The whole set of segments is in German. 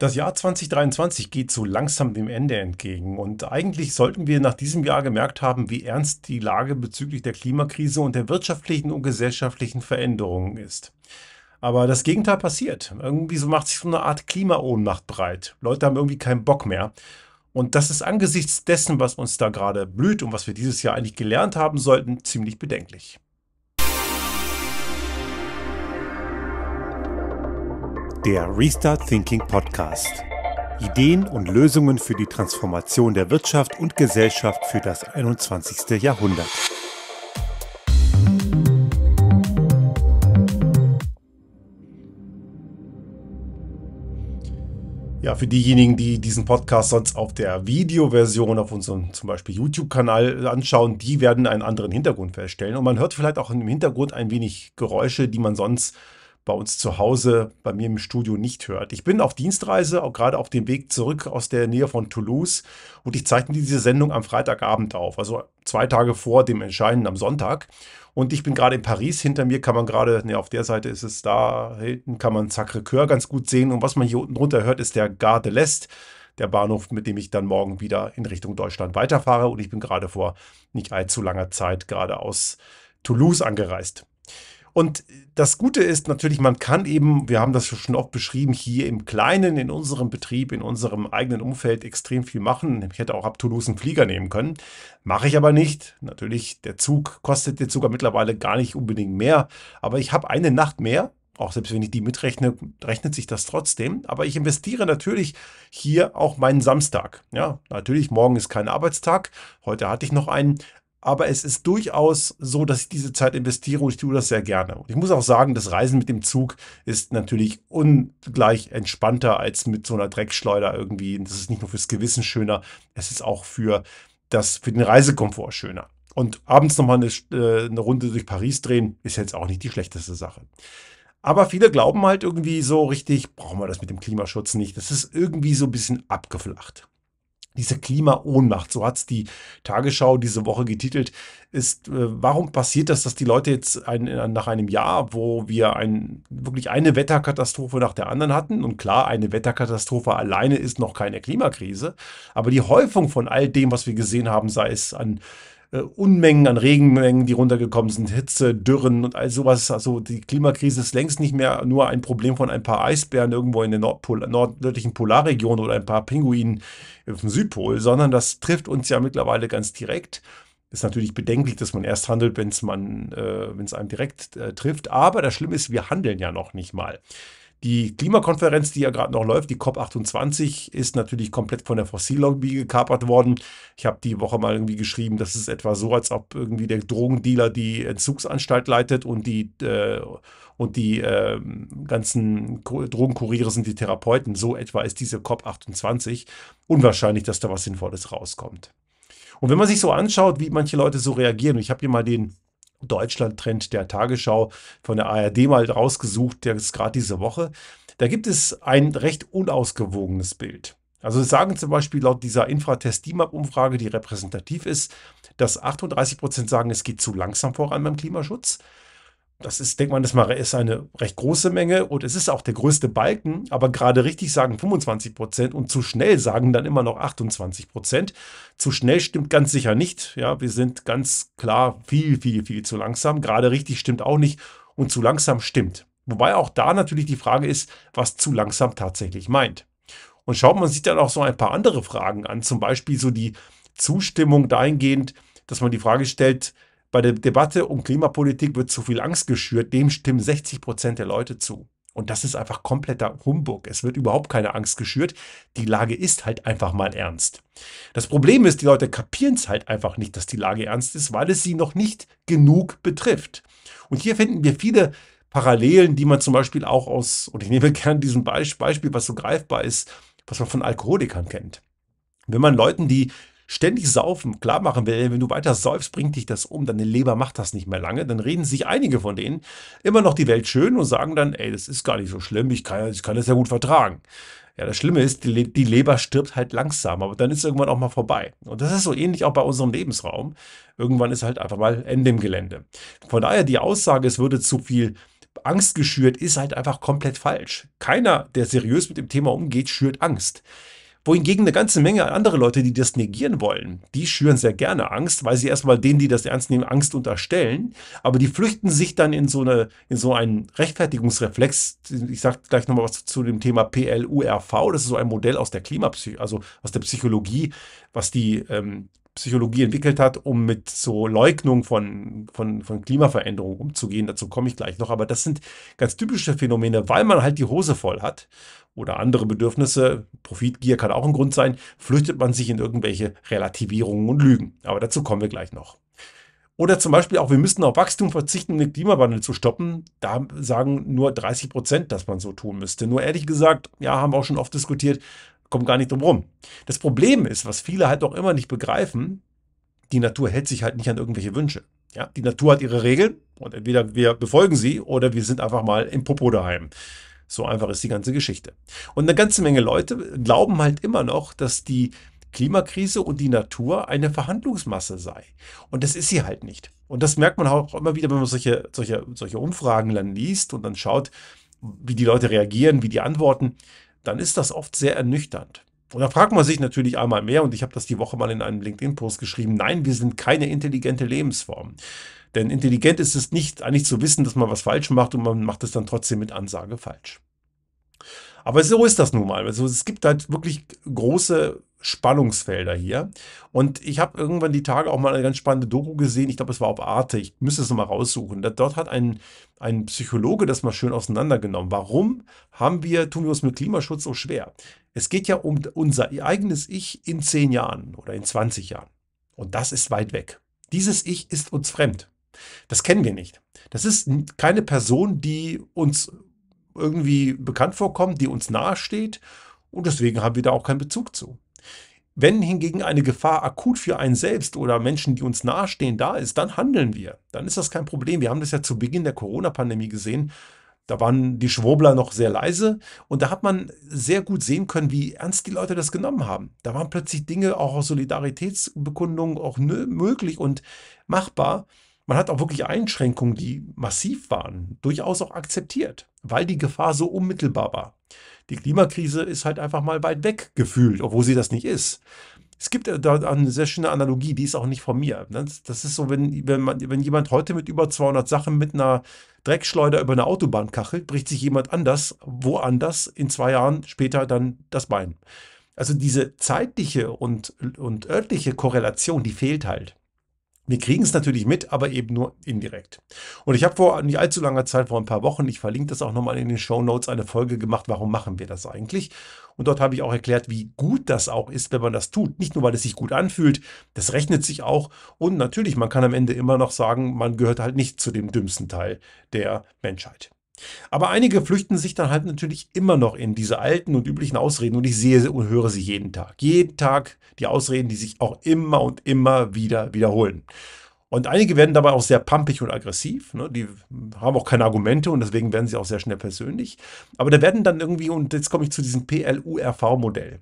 Das Jahr 2023 geht so langsam dem Ende entgegen und eigentlich sollten wir nach diesem Jahr gemerkt haben, wie ernst die Lage bezüglich der Klimakrise und der wirtschaftlichen und gesellschaftlichen Veränderungen ist. Aber das Gegenteil passiert. Irgendwie so macht sich so eine Art Klimaohnmacht breit. Leute haben irgendwie keinen Bock mehr. Und das ist angesichts dessen, was uns da gerade blüht und was wir dieses Jahr eigentlich gelernt haben sollten, ziemlich bedenklich. Der Restart Thinking Podcast. Ideen und Lösungen für die Transformation der Wirtschaft und Gesellschaft für das 21. Jahrhundert. Ja, für diejenigen, die diesen Podcast sonst auf der Videoversion auf unserem zum Beispiel YouTube-Kanal anschauen, die werden einen anderen Hintergrund feststellen. Und man hört vielleicht auch im Hintergrund ein wenig Geräusche, die man sonst bei uns zu Hause, bei mir im Studio nicht hört. Ich bin auf Dienstreise, auch gerade auf dem Weg zurück aus der Nähe von Toulouse und ich zeichne diese Sendung am Freitagabend auf, also zwei Tage vor dem Entscheiden am Sonntag. Und ich bin gerade in Paris, hinter mir kann man gerade, ne, auf der Seite ist es da, hinten kann man Sacré-Cœur ganz gut sehen und was man hier unten drunter hört, ist der Gare de l'Est, der Bahnhof, mit dem ich dann morgen wieder in Richtung Deutschland weiterfahre und ich bin gerade vor nicht allzu langer Zeit gerade aus Toulouse angereist. Und das Gute ist natürlich, man kann eben, wir haben das schon oft beschrieben, hier im Kleinen, in unserem Betrieb, in unserem eigenen Umfeld extrem viel machen. Ich hätte auch ab Toulouse einen Flieger nehmen können. Mache ich aber nicht. Natürlich, der Zug kostet jetzt sogar mittlerweile gar nicht unbedingt mehr. Aber ich habe eine Nacht mehr auch selbst wenn ich die mitrechne, rechnet sich das trotzdem. Aber ich investiere natürlich hier auch meinen Samstag. Ja, natürlich, morgen ist kein Arbeitstag. Heute hatte ich noch einen aber es ist durchaus so, dass ich diese Zeit investiere und ich tue das sehr gerne. Und ich muss auch sagen, das Reisen mit dem Zug ist natürlich ungleich entspannter als mit so einer Dreckschleuder irgendwie. Und das ist nicht nur fürs Gewissen schöner, es ist auch für, das, für den Reisekomfort schöner. Und abends nochmal eine, äh, eine Runde durch Paris drehen ist jetzt auch nicht die schlechteste Sache. Aber viele glauben halt irgendwie so richtig, brauchen wir das mit dem Klimaschutz nicht. Das ist irgendwie so ein bisschen abgeflacht. Diese Klimaohnmacht, so hat es die Tagesschau diese Woche getitelt, ist, äh, warum passiert das, dass die Leute jetzt ein, äh, nach einem Jahr, wo wir ein, wirklich eine Wetterkatastrophe nach der anderen hatten, und klar, eine Wetterkatastrophe alleine ist noch keine Klimakrise, aber die Häufung von all dem, was wir gesehen haben, sei es an äh, Unmengen an Regenmengen, die runtergekommen sind, Hitze, Dürren und all sowas. Also die Klimakrise ist längst nicht mehr nur ein Problem von ein paar Eisbären irgendwo in der Nordpol nordöstlichen Polarregion oder ein paar Pinguinen auf dem Südpol, sondern das trifft uns ja mittlerweile ganz direkt. Ist natürlich bedenklich, dass man erst handelt, wenn es äh, einem direkt äh, trifft. Aber das Schlimme ist, wir handeln ja noch nicht mal. Die Klimakonferenz, die ja gerade noch läuft, die COP28, ist natürlich komplett von der Fossillobby gekapert worden. Ich habe die Woche mal irgendwie geschrieben, das ist etwa so, als ob irgendwie der Drogendealer die Entzugsanstalt leitet und die, äh, und die äh, ganzen Drogenkuriere sind die Therapeuten. So etwa ist diese COP28. Unwahrscheinlich, dass da was Sinnvolles rauskommt. Und wenn man sich so anschaut, wie manche Leute so reagieren, ich habe hier mal den Deutschland-Trend der Tagesschau von der ARD mal rausgesucht, der ist gerade diese Woche. Da gibt es ein recht unausgewogenes Bild. Also sagen zum Beispiel laut dieser Infratest-DIMAP-Umfrage, die repräsentativ ist, dass 38 Prozent sagen, es geht zu langsam voran beim Klimaschutz. Das ist, denkt man, das ist eine recht große Menge und es ist auch der größte Balken, aber gerade richtig sagen 25 Prozent und zu schnell sagen dann immer noch 28 Prozent. Zu schnell stimmt ganz sicher nicht. Ja, wir sind ganz klar viel, viel, viel zu langsam. Gerade richtig stimmt auch nicht und zu langsam stimmt. Wobei auch da natürlich die Frage ist, was zu langsam tatsächlich meint. Und schaut man sich dann auch so ein paar andere Fragen an, zum Beispiel so die Zustimmung dahingehend, dass man die Frage stellt, bei der Debatte um Klimapolitik wird zu viel Angst geschürt, dem stimmen 60 Prozent der Leute zu. Und das ist einfach kompletter Humbug. Es wird überhaupt keine Angst geschürt. Die Lage ist halt einfach mal ernst. Das Problem ist, die Leute kapieren es halt einfach nicht, dass die Lage ernst ist, weil es sie noch nicht genug betrifft. Und hier finden wir viele Parallelen, die man zum Beispiel auch aus, und ich nehme gerne diesen Beispiel, was so greifbar ist, was man von Alkoholikern kennt. Wenn man Leuten, die ständig saufen klar machen will, wenn du weiter säufst, bringt dich das um, deine Leber macht das nicht mehr lange, dann reden sich einige von denen immer noch die Welt schön und sagen dann, ey, das ist gar nicht so schlimm, ich kann, ich kann das ja gut vertragen. Ja, das Schlimme ist, die, Le die Leber stirbt halt langsam, aber dann ist irgendwann auch mal vorbei. Und das ist so ähnlich auch bei unserem Lebensraum. Irgendwann ist halt einfach mal Ende im Gelände. Von daher die Aussage, es würde zu viel Angst geschürt, ist halt einfach komplett falsch. Keiner, der seriös mit dem Thema umgeht, schürt Angst wohingegen eine ganze Menge andere Leute, die das negieren wollen, die schüren sehr gerne Angst, weil sie erstmal denen, die das ernst nehmen, Angst unterstellen. Aber die flüchten sich dann in so, eine, in so einen Rechtfertigungsreflex. Ich sage gleich nochmal was zu dem Thema PLURV. Das ist so ein Modell aus der Klimapsych, also aus der Psychologie, was die ähm, Psychologie entwickelt hat, um mit so Leugnung von, von, von Klimaveränderungen umzugehen. Dazu komme ich gleich noch. Aber das sind ganz typische Phänomene, weil man halt die Hose voll hat oder andere Bedürfnisse. Profitgier kann auch ein Grund sein. Flüchtet man sich in irgendwelche Relativierungen und Lügen. Aber dazu kommen wir gleich noch. Oder zum Beispiel auch, wir müssen auf Wachstum verzichten, um den Klimawandel zu stoppen. Da sagen nur 30 Prozent, dass man so tun müsste. Nur ehrlich gesagt, ja, haben wir auch schon oft diskutiert, kommt gar nicht drum rum. Das Problem ist, was viele halt auch immer nicht begreifen, die Natur hält sich halt nicht an irgendwelche Wünsche. Ja, die Natur hat ihre Regeln und entweder wir befolgen sie oder wir sind einfach mal im Popo daheim. So einfach ist die ganze Geschichte. Und eine ganze Menge Leute glauben halt immer noch, dass die Klimakrise und die Natur eine Verhandlungsmasse sei. Und das ist sie halt nicht. Und das merkt man auch immer wieder, wenn man solche, solche, solche Umfragen dann liest und dann schaut, wie die Leute reagieren, wie die antworten dann ist das oft sehr ernüchternd. Und da fragt man sich natürlich einmal mehr, und ich habe das die Woche mal in einem LinkedIn-Post geschrieben, nein, wir sind keine intelligente Lebensform. Denn intelligent ist es nicht, eigentlich zu wissen, dass man was falsch macht und man macht es dann trotzdem mit Ansage falsch. Aber so ist das nun mal. Also es gibt halt wirklich große Spannungsfelder hier. Und ich habe irgendwann die Tage auch mal eine ganz spannende Doku gesehen. Ich glaube, es war auf Arte. Ich müsste es nochmal raussuchen. Dort hat ein, ein Psychologe das mal schön auseinandergenommen. Warum haben wir, tun wir uns mit Klimaschutz so schwer? Es geht ja um unser eigenes Ich in zehn Jahren oder in 20 Jahren. Und das ist weit weg. Dieses Ich ist uns fremd. Das kennen wir nicht. Das ist keine Person, die uns irgendwie bekannt vorkommt, die uns nahesteht. Und deswegen haben wir da auch keinen Bezug zu. Wenn hingegen eine Gefahr akut für einen selbst oder Menschen, die uns nahestehen, da ist, dann handeln wir. Dann ist das kein Problem. Wir haben das ja zu Beginn der Corona-Pandemie gesehen. Da waren die Schwurbler noch sehr leise und da hat man sehr gut sehen können, wie ernst die Leute das genommen haben. Da waren plötzlich Dinge auch aus Solidaritätsbekundungen auch möglich und machbar. Man hat auch wirklich Einschränkungen, die massiv waren, durchaus auch akzeptiert, weil die Gefahr so unmittelbar war. Die Klimakrise ist halt einfach mal weit weg gefühlt, obwohl sie das nicht ist. Es gibt da eine sehr schöne Analogie, die ist auch nicht von mir. Ne? Das ist so, wenn, wenn, man, wenn jemand heute mit über 200 Sachen mit einer Dreckschleuder über eine Autobahn kachelt, bricht sich jemand anders, woanders, in zwei Jahren später dann das Bein. Also diese zeitliche und, und örtliche Korrelation, die fehlt halt. Wir kriegen es natürlich mit, aber eben nur indirekt. Und ich habe vor nicht allzu langer Zeit, vor ein paar Wochen, ich verlinke das auch nochmal in den Show Notes, eine Folge gemacht, warum machen wir das eigentlich? Und dort habe ich auch erklärt, wie gut das auch ist, wenn man das tut. Nicht nur, weil es sich gut anfühlt, das rechnet sich auch. Und natürlich, man kann am Ende immer noch sagen, man gehört halt nicht zu dem dümmsten Teil der Menschheit. Aber einige flüchten sich dann halt natürlich immer noch in diese alten und üblichen Ausreden und ich sehe und höre sie jeden Tag. Jeden Tag die Ausreden, die sich auch immer und immer wieder wiederholen. Und einige werden dabei auch sehr pampig und aggressiv. Ne? Die haben auch keine Argumente und deswegen werden sie auch sehr schnell persönlich. Aber da werden dann irgendwie, und jetzt komme ich zu diesem PLURV-Modell.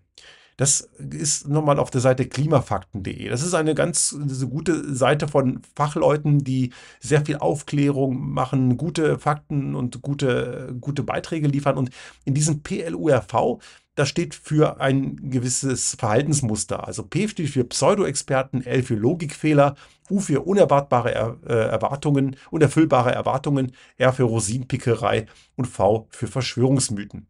Das ist nochmal auf der Seite klimafakten.de. Das ist eine ganz eine gute Seite von Fachleuten, die sehr viel Aufklärung machen, gute Fakten und gute, gute Beiträge liefern. Und in diesem PLURV das steht für ein gewisses Verhaltensmuster. Also P steht für Pseudoexperten, L für Logikfehler, U für unerwartbare er äh, Erwartungen, unerfüllbare Erwartungen, R für Rosinenpickerei und V für Verschwörungsmythen.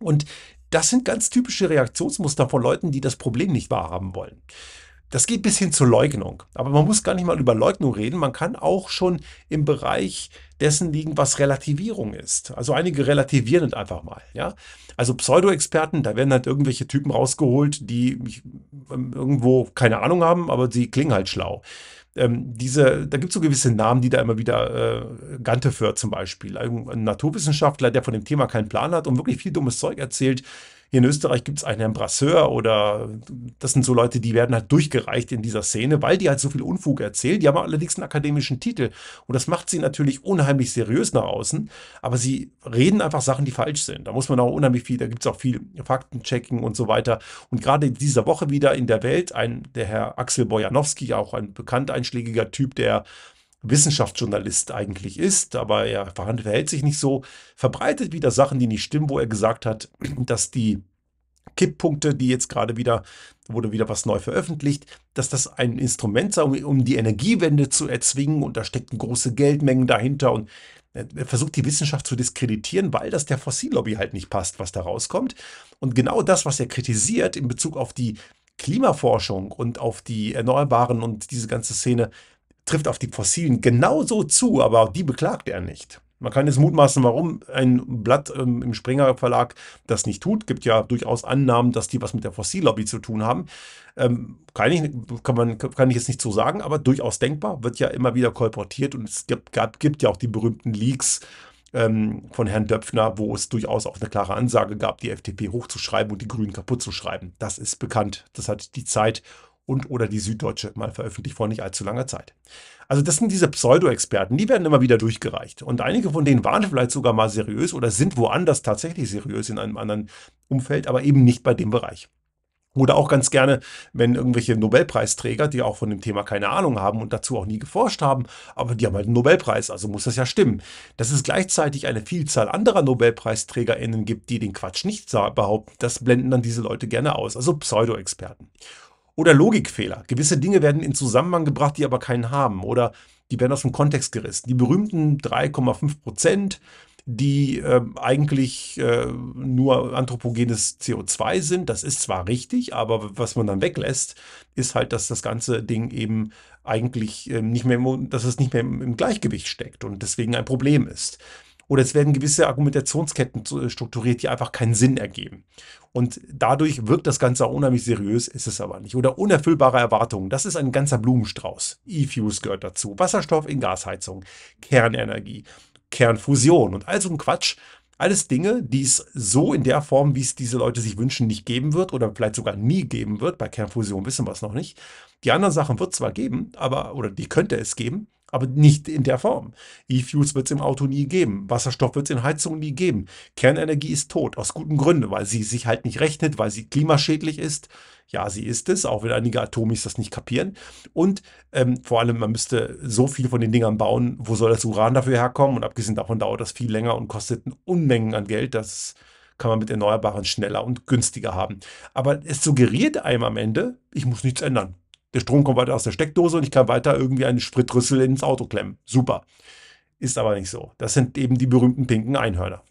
Und das sind ganz typische Reaktionsmuster von Leuten, die das Problem nicht wahrhaben wollen. Das geht bis hin zur Leugnung. Aber man muss gar nicht mal über Leugnung reden. Man kann auch schon im Bereich dessen liegen, was Relativierung ist. Also einige relativieren es einfach mal. Ja? Also Pseudo-Experten, da werden halt irgendwelche Typen rausgeholt, die ähm, irgendwo keine Ahnung haben, aber sie klingen halt schlau ähm, diese, da gibt es so gewisse Namen, die da immer wieder äh, Gante führt zum Beispiel. Ein, ein Naturwissenschaftler, der von dem Thema keinen Plan hat und wirklich viel dummes Zeug erzählt, hier in Österreich gibt es einen Embrasseur oder das sind so Leute, die werden halt durchgereicht in dieser Szene, weil die halt so viel Unfug erzählen. Die haben allerdings einen akademischen Titel und das macht sie natürlich unheimlich seriös nach außen, aber sie reden einfach Sachen, die falsch sind. Da muss man auch unheimlich viel, da gibt es auch viel Faktenchecking und so weiter. Und gerade in dieser Woche wieder in der Welt, ein, der Herr Axel Bojanowski, auch ein bekannt einschlägiger Typ, der Wissenschaftsjournalist eigentlich ist, aber er verhält sich nicht so, verbreitet wieder Sachen, die nicht stimmen, wo er gesagt hat, dass die Kipppunkte, die jetzt gerade wieder, wurde wieder was neu veröffentlicht, dass das ein Instrument sei, um die Energiewende zu erzwingen und da stecken große Geldmengen dahinter und er versucht die Wissenschaft zu diskreditieren, weil das der Fossillobby halt nicht passt, was da rauskommt. Und genau das, was er kritisiert in Bezug auf die Klimaforschung und auf die Erneuerbaren und diese ganze Szene, trifft auf die Fossilen genauso zu, aber die beklagt er nicht. Man kann jetzt mutmaßen, warum ein Blatt ähm, im Springer Verlag das nicht tut. Gibt ja durchaus Annahmen, dass die was mit der Fossillobby zu tun haben. Ähm, kann, ich, kann, man, kann ich jetzt nicht so sagen, aber durchaus denkbar. Wird ja immer wieder kolportiert und es gibt, gab, gibt ja auch die berühmten Leaks ähm, von Herrn Döpfner, wo es durchaus auch eine klare Ansage gab, die FDP hochzuschreiben und die Grünen kaputt zu schreiben. Das ist bekannt. Das hat die Zeit und oder die Süddeutsche mal veröffentlicht vor nicht allzu langer Zeit. Also das sind diese Pseudo-Experten, die werden immer wieder durchgereicht. Und einige von denen waren vielleicht sogar mal seriös oder sind woanders tatsächlich seriös in einem anderen Umfeld, aber eben nicht bei dem Bereich. Oder auch ganz gerne, wenn irgendwelche Nobelpreisträger, die auch von dem Thema keine Ahnung haben und dazu auch nie geforscht haben, aber die haben halt einen Nobelpreis, also muss das ja stimmen. Dass es gleichzeitig eine Vielzahl anderer NobelpreisträgerInnen gibt, die den Quatsch nicht behaupten, das blenden dann diese Leute gerne aus, also Pseudo-Experten. Oder Logikfehler. Gewisse Dinge werden in Zusammenhang gebracht, die aber keinen haben. Oder die werden aus dem Kontext gerissen. Die berühmten 3,5 Prozent, die äh, eigentlich äh, nur anthropogenes CO2 sind. Das ist zwar richtig, aber was man dann weglässt, ist halt, dass das ganze Ding eben eigentlich äh, nicht mehr, dass es nicht mehr im Gleichgewicht steckt und deswegen ein Problem ist. Oder es werden gewisse Argumentationsketten äh, strukturiert, die einfach keinen Sinn ergeben. Und dadurch wirkt das Ganze auch unheimlich seriös, ist es aber nicht. Oder unerfüllbare Erwartungen. Das ist ein ganzer Blumenstrauß. E-Fuels gehört dazu. Wasserstoff in Gasheizung. Kernenergie. Kernfusion und all so ein Quatsch. Alles Dinge, die es so in der Form, wie es diese Leute sich wünschen, nicht geben wird oder vielleicht sogar nie geben wird. Bei Kernfusion wissen wir es noch nicht. Die anderen Sachen wird es zwar geben, aber, oder die könnte es geben, aber nicht in der Form. E-Fuels wird es im Auto nie geben. Wasserstoff wird es in Heizung nie geben. Kernenergie ist tot, aus guten Gründen, weil sie sich halt nicht rechnet, weil sie klimaschädlich ist. Ja, sie ist es, auch wenn einige Atomis das nicht kapieren. Und ähm, vor allem, man müsste so viel von den Dingern bauen, wo soll das Uran dafür herkommen? Und abgesehen davon dauert das viel länger und kostet Unmengen an Geld. Das kann man mit Erneuerbaren schneller und günstiger haben. Aber es suggeriert einem am Ende, ich muss nichts ändern. Der Strom kommt weiter aus der Steckdose und ich kann weiter irgendwie eine Spritrüssel ins Auto klemmen. Super. Ist aber nicht so. Das sind eben die berühmten pinken Einhörner.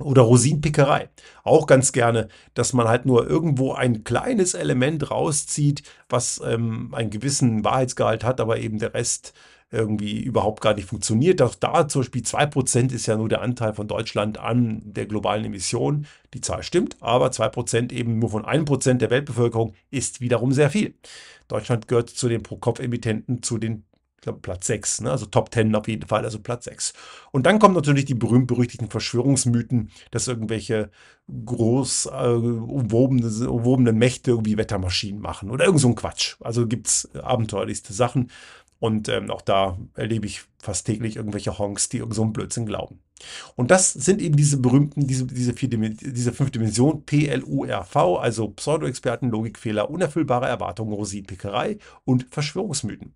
Oder Rosinenpickerei. Auch ganz gerne, dass man halt nur irgendwo ein kleines Element rauszieht, was ähm, einen gewissen Wahrheitsgehalt hat, aber eben der Rest irgendwie überhaupt gar nicht funktioniert. Auch da zum Beispiel 2% ist ja nur der Anteil von Deutschland an der globalen Emission. Die Zahl stimmt, aber 2% eben nur von 1% der Weltbevölkerung ist wiederum sehr viel. Deutschland gehört zu den Pro-Kopf-Emittenten, zu den ich glaube, Platz 6, ne? also Top 10 auf jeden Fall, also Platz 6. Und dann kommen natürlich die berühmt-berüchtigten Verschwörungsmythen, dass irgendwelche groß äh, umwobenen, umwobenen Mächte irgendwie Wettermaschinen machen oder irgend so ein Quatsch. Also gibt es äh, abenteuerlichste Sachen. Und ähm, auch da erlebe ich fast täglich irgendwelche Honks, die irgend so einen Blödsinn glauben. Und das sind eben diese berühmten, diese, diese, vier diese fünf Dimensionen, PLURV, also Pseudo-Experten, Logikfehler, unerfüllbare Erwartungen, Rosinpickerei und Verschwörungsmythen.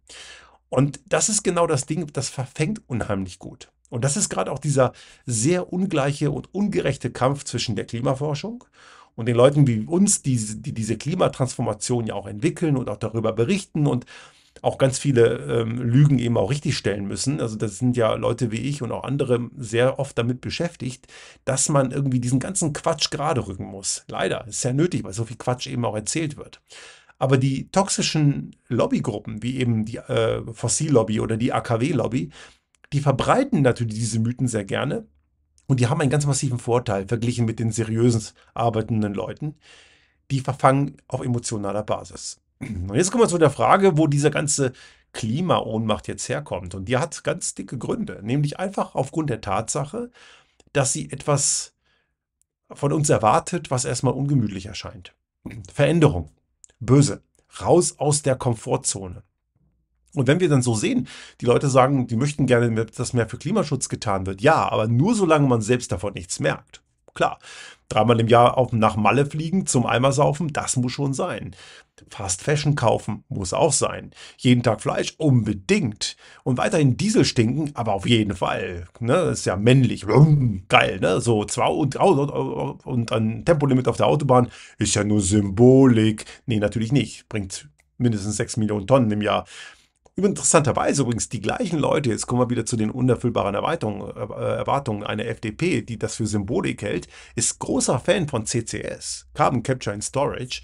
Und das ist genau das Ding, das verfängt unheimlich gut. Und das ist gerade auch dieser sehr ungleiche und ungerechte Kampf zwischen der Klimaforschung und den Leuten wie uns, die, die diese Klimatransformation ja auch entwickeln und auch darüber berichten und auch ganz viele ähm, Lügen eben auch richtig stellen müssen. Also das sind ja Leute wie ich und auch andere sehr oft damit beschäftigt, dass man irgendwie diesen ganzen Quatsch gerade rücken muss. Leider, ist ja nötig, weil so viel Quatsch eben auch erzählt wird. Aber die toxischen Lobbygruppen, wie eben die äh, Fossil-Lobby oder die AKW-Lobby, die verbreiten natürlich diese Mythen sehr gerne und die haben einen ganz massiven Vorteil verglichen mit den seriösen arbeitenden Leuten. Die verfangen auf emotionaler Basis. Und jetzt kommen wir zu der Frage, wo diese ganze Klimaohnmacht jetzt herkommt. Und die hat ganz dicke Gründe, nämlich einfach aufgrund der Tatsache, dass sie etwas von uns erwartet, was erstmal ungemütlich erscheint. Veränderung, böse, raus aus der Komfortzone. Und wenn wir dann so sehen, die Leute sagen, die möchten gerne, dass mehr für Klimaschutz getan wird. Ja, aber nur solange man selbst davon nichts merkt klar. Dreimal im Jahr auf, nach Malle fliegen zum Eimer saufen, das muss schon sein. Fast Fashion kaufen muss auch sein. Jeden Tag Fleisch unbedingt. Und weiterhin Diesel stinken, aber auf jeden Fall. Ne, das ist ja männlich. Geil, ne? So zwei und, und ein Tempolimit auf der Autobahn ist ja nur Symbolik. Nee, natürlich nicht. Bringt mindestens 6 Millionen Tonnen im Jahr interessanterweise übrigens die gleichen Leute, jetzt kommen wir wieder zu den unerfüllbaren äh, äh, Erwartungen einer FDP, die das für Symbolik hält, ist großer Fan von CCS, Carbon Capture and Storage,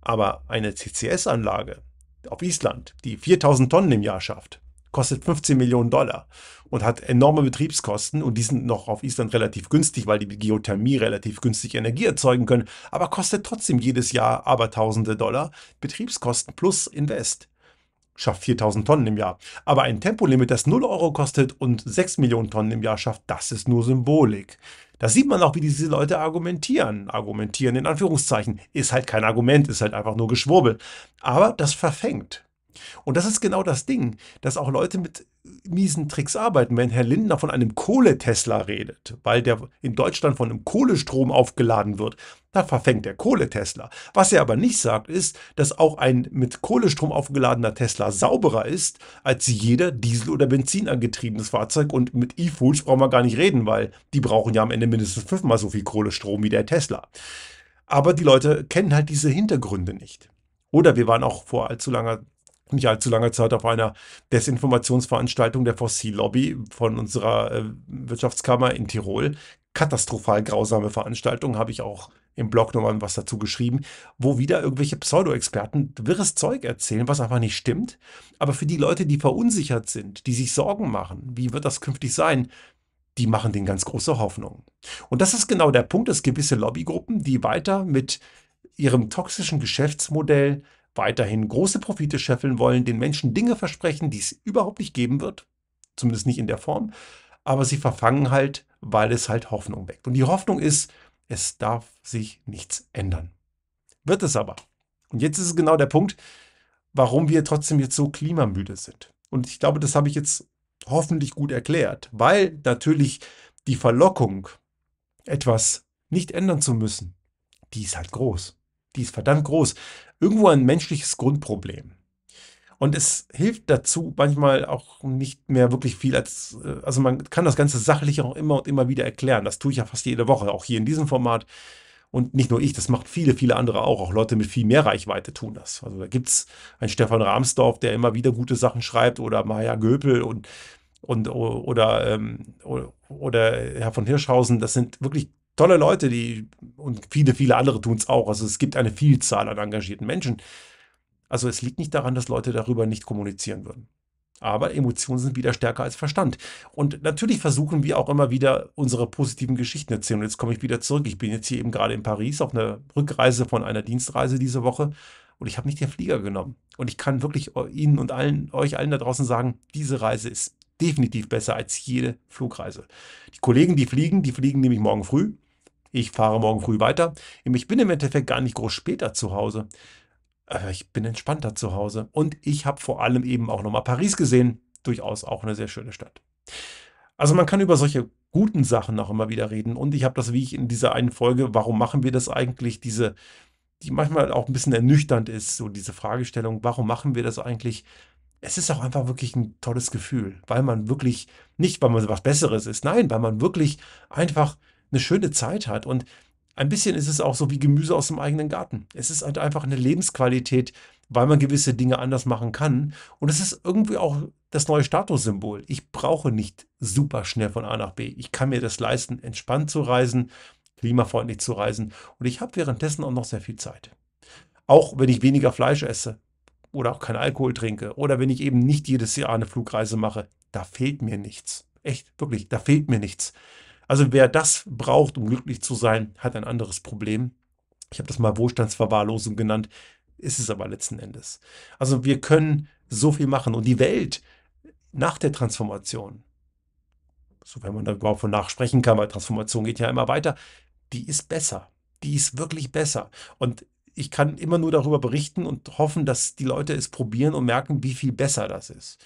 aber eine CCS-Anlage auf Island, die 4000 Tonnen im Jahr schafft, kostet 15 Millionen Dollar und hat enorme Betriebskosten und die sind noch auf Island relativ günstig, weil die Geothermie relativ günstig Energie erzeugen können, aber kostet trotzdem jedes Jahr aber tausende Dollar Betriebskosten plus Invest schafft 4000 Tonnen im Jahr. Aber ein Tempolimit, das 0 Euro kostet und 6 Millionen Tonnen im Jahr schafft, das ist nur Symbolik. Da sieht man auch, wie diese Leute argumentieren. Argumentieren in Anführungszeichen. Ist halt kein Argument, ist halt einfach nur Geschwurbel. Aber das verfängt. Und das ist genau das Ding, dass auch Leute mit miesen Tricks arbeiten. Wenn Herr Lindner von einem Kohletesla redet, weil der in Deutschland von einem Kohlestrom aufgeladen wird, da verfängt der Kohletesla. Was er aber nicht sagt, ist, dass auch ein mit Kohlestrom aufgeladener Tesla sauberer ist als jeder Diesel- oder Benzin angetriebenes Fahrzeug. Und mit E-Fools brauchen wir gar nicht reden, weil die brauchen ja am Ende mindestens fünfmal so viel Kohlestrom wie der Tesla. Aber die Leute kennen halt diese Hintergründe nicht. Oder wir waren auch vor allzu langer nicht allzu langer Zeit auf einer Desinformationsveranstaltung der Fossil-Lobby von unserer äh, Wirtschaftskammer in Tirol. Katastrophal grausame Veranstaltung, habe ich auch im Blog nochmal was dazu geschrieben, wo wieder irgendwelche Pseudo-Experten wirres Zeug erzählen, was einfach nicht stimmt. Aber für die Leute, die verunsichert sind, die sich Sorgen machen, wie wird das künftig sein, die machen denen ganz große Hoffnung. Und das ist genau der Punkt, dass gewisse Lobbygruppen, die weiter mit ihrem toxischen Geschäftsmodell weiterhin große Profite scheffeln wollen, den Menschen Dinge versprechen, die es überhaupt nicht geben wird, zumindest nicht in der Form, aber sie verfangen halt, weil es halt Hoffnung weckt. Und die Hoffnung ist, es darf sich nichts ändern. Wird es aber. Und jetzt ist es genau der Punkt, warum wir trotzdem jetzt so klimamüde sind. Und ich glaube, das habe ich jetzt hoffentlich gut erklärt, weil natürlich die Verlockung, etwas nicht ändern zu müssen, die ist halt groß. Die ist verdammt groß irgendwo ein menschliches Grundproblem. Und es hilft dazu manchmal auch nicht mehr wirklich viel als, äh, also man kann das Ganze sachlich auch immer und immer wieder erklären. Das tue ich ja fast jede Woche, auch hier in diesem Format. Und nicht nur ich, das macht viele, viele andere auch. Auch Leute mit viel mehr Reichweite tun das. Also da gibt es einen Stefan Rahmsdorf, der immer wieder gute Sachen schreibt, oder Maja Göpel und, und oder, ähm, oder Herr von Hirschhausen. Das sind wirklich tolle Leute, die und viele, viele andere tun es auch. Also es gibt eine Vielzahl an engagierten Menschen. Also es liegt nicht daran, dass Leute darüber nicht kommunizieren würden. Aber Emotionen sind wieder stärker als Verstand. Und natürlich versuchen wir auch immer wieder unsere positiven Geschichten erzählen. Und jetzt komme ich wieder zurück. Ich bin jetzt hier eben gerade in Paris auf einer Rückreise von einer Dienstreise diese Woche und ich habe nicht den Flieger genommen. Und ich kann wirklich Ihnen und allen, euch allen da draußen sagen, diese Reise ist definitiv besser als jede Flugreise. Die Kollegen, die fliegen, die fliegen nämlich morgen früh ich fahre morgen früh weiter. Ich bin im Endeffekt gar nicht groß später zu Hause. Aber ich bin entspannter zu Hause. Und ich habe vor allem eben auch nochmal Paris gesehen. Durchaus auch eine sehr schöne Stadt. Also man kann über solche guten Sachen auch immer wieder reden. Und ich habe das, wie ich in dieser einen Folge, warum machen wir das eigentlich, diese, die manchmal auch ein bisschen ernüchternd ist, so diese Fragestellung, warum machen wir das eigentlich? Es ist auch einfach wirklich ein tolles Gefühl, weil man wirklich, nicht weil man was Besseres ist, nein, weil man wirklich einfach eine schöne Zeit hat. Und ein bisschen ist es auch so wie Gemüse aus dem eigenen Garten. Es ist halt einfach eine Lebensqualität, weil man gewisse Dinge anders machen kann. Und es ist irgendwie auch das neue Statussymbol. Ich brauche nicht super schnell von A nach B. Ich kann mir das leisten, entspannt zu reisen, klimafreundlich zu reisen. Und ich habe währenddessen auch noch sehr viel Zeit. Auch wenn ich weniger Fleisch esse oder auch keinen Alkohol trinke oder wenn ich eben nicht jedes Jahr eine Flugreise mache, da fehlt mir nichts. Echt, wirklich, da fehlt mir nichts. Also wer das braucht, um glücklich zu sein, hat ein anderes Problem. Ich habe das mal Wohlstandsverwahrlosung genannt, ist es aber letzten Endes. Also wir können so viel machen und die Welt nach der Transformation, so wenn man da überhaupt von nachsprechen kann, weil Transformation geht ja immer weiter, die ist besser. Die ist wirklich besser. Und ich kann immer nur darüber berichten und hoffen, dass die Leute es probieren und merken, wie viel besser das ist.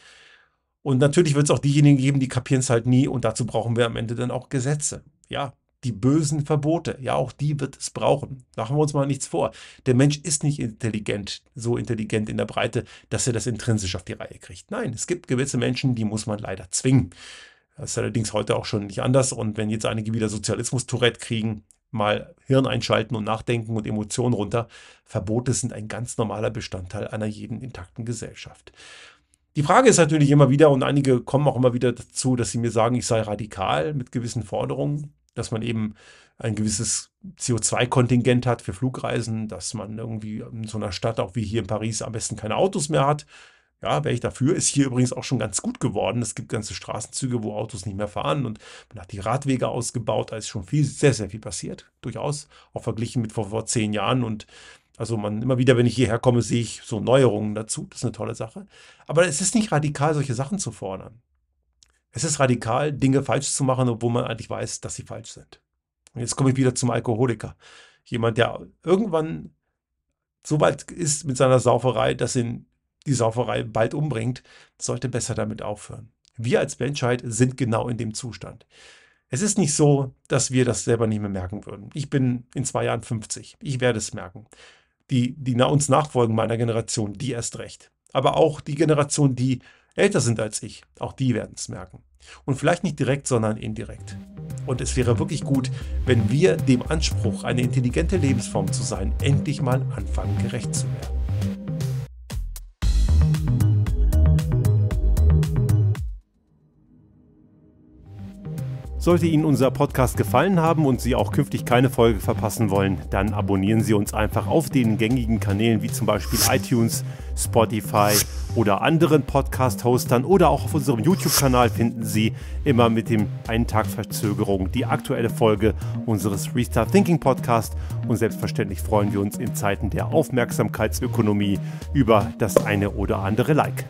Und natürlich wird es auch diejenigen geben, die kapieren es halt nie und dazu brauchen wir am Ende dann auch Gesetze. Ja, die bösen Verbote, ja, auch die wird es brauchen. Machen wir uns mal nichts vor. Der Mensch ist nicht intelligent, so intelligent in der Breite, dass er das intrinsisch auf die Reihe kriegt. Nein, es gibt gewisse Menschen, die muss man leider zwingen. Das ist allerdings heute auch schon nicht anders. Und wenn jetzt einige wieder Sozialismus-Tourette kriegen, mal Hirn einschalten und nachdenken und Emotionen runter. Verbote sind ein ganz normaler Bestandteil einer jeden intakten Gesellschaft. Die Frage ist natürlich immer wieder, und einige kommen auch immer wieder dazu, dass sie mir sagen, ich sei radikal mit gewissen Forderungen, dass man eben ein gewisses CO2-Kontingent hat für Flugreisen, dass man irgendwie in so einer Stadt, auch wie hier in Paris, am besten keine Autos mehr hat. Ja, wäre ich dafür, ist hier übrigens auch schon ganz gut geworden. Es gibt ganze Straßenzüge, wo Autos nicht mehr fahren und man hat die Radwege ausgebaut. Da ist schon viel, sehr, sehr viel passiert. Durchaus auch verglichen mit vor, vor zehn Jahren und also man immer wieder, wenn ich hierher komme, sehe ich so Neuerungen dazu. Das ist eine tolle Sache. Aber es ist nicht radikal, solche Sachen zu fordern. Es ist radikal, Dinge falsch zu machen, obwohl man eigentlich weiß, dass sie falsch sind. Und jetzt komme ich wieder zum Alkoholiker. Jemand, der irgendwann so weit ist mit seiner Sauferei, dass ihn die Sauferei bald umbringt, sollte besser damit aufhören. Wir als Menschheit sind genau in dem Zustand. Es ist nicht so, dass wir das selber nicht mehr merken würden. Ich bin in zwei Jahren 50. Ich werde es merken die, die uns nachfolgen meiner Generation, die erst recht. Aber auch die Generation, die älter sind als ich, auch die werden es merken. Und vielleicht nicht direkt, sondern indirekt. Und es wäre wirklich gut, wenn wir dem Anspruch, eine intelligente Lebensform zu sein, endlich mal anfangen, gerecht zu werden. Sollte Ihnen unser Podcast gefallen haben und Sie auch künftig keine Folge verpassen wollen, dann abonnieren Sie uns einfach auf den gängigen Kanälen wie zum Beispiel iTunes, Spotify oder anderen Podcast-Hostern oder auch auf unserem YouTube-Kanal finden Sie immer mit dem einen Tag Verzögerung die aktuelle Folge unseres Restart Thinking Podcast und selbstverständlich freuen wir uns in Zeiten der Aufmerksamkeitsökonomie über das eine oder andere Like.